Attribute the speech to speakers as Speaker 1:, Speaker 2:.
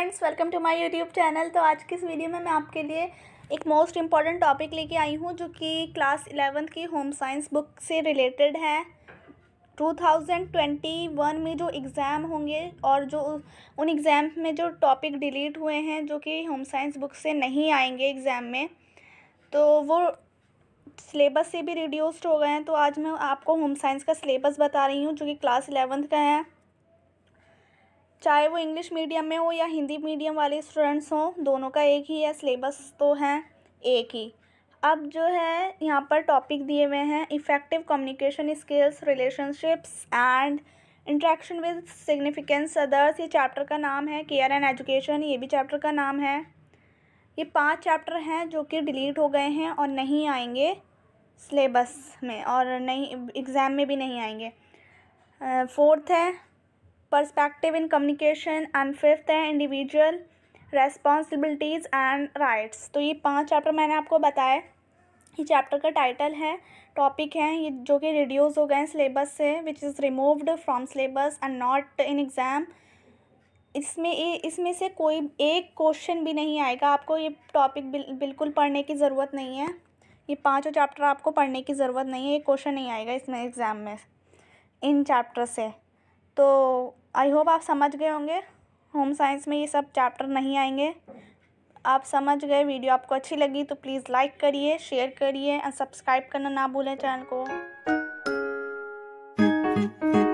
Speaker 1: friends welcome to my YouTube channel तो आज की इस वीडियो में मैं आपके लिए एक मोस्ट इम्पॉर्टेंट टॉपिक लेके आई हूँ जो कि क्लास इलेवेंथ की होम साइंस बुक से रिलेटेड है 2021 में जो एग्ज़ाम होंगे और जो उन एग्ज़ाम में जो टॉपिक डिलीट हुए हैं जो कि होम साइंस बुक से नहीं आएंगे एग्ज़ाम में तो वो सिलेबस से भी रिड्यूस्ड हो गए हैं तो आज मैं आपको होम साइंस का सिलेबस बता रही हूँ जो कि क्लास इलेवंथ का है चाहे वो इंग्लिश मीडियम में हो या हिंदी मीडियम वाले स्टूडेंट्स हों दोनों का एक ही है सिलेबस तो है एक ही अब जो है यहाँ पर टॉपिक दिए हुए हैं effective communication skills relationships and interaction with significance others ये चैप्टर का नाम है केयर एंड एजुकेशन ये भी चैप्टर का नाम है ये पांच चैप्टर हैं जो कि डिलीट हो गए हैं और नहीं आएंगे सिलेबस में और नहीं एग्ज़ाम में भी नहीं आएंगे फोर्थ है perspective in communication and fifth है individual responsibilities and rights तो ये पांच चैप्टर मैंने आपको बताया ये चैप्टर का टाइटल है टॉपिक है ये जो कि रिड्यूज़ हो गए हैं सिलेबस से which is removed from syllabus and not in exam इसमें इसमें से कोई एक क्वेश्चन भी नहीं आएगा आपको ये टॉपिक बिल, बिल्कुल पढ़ने की ज़रूरत नहीं है ये पांचों चैप्टर आपको पढ़ने की ज़रूरत नहीं है एक क्वेश्चन नहीं आएगा इसमें एग्ज़ाम में इन चैप्टर से तो आई होप आप समझ गए होंगे होम साइंस में ये सब चैप्टर नहीं आएंगे आप समझ गए वीडियो आपको अच्छी लगी तो प्लीज़ लाइक करिए शेयर करिए और सब्सक्राइब करना ना भूलें चैनल को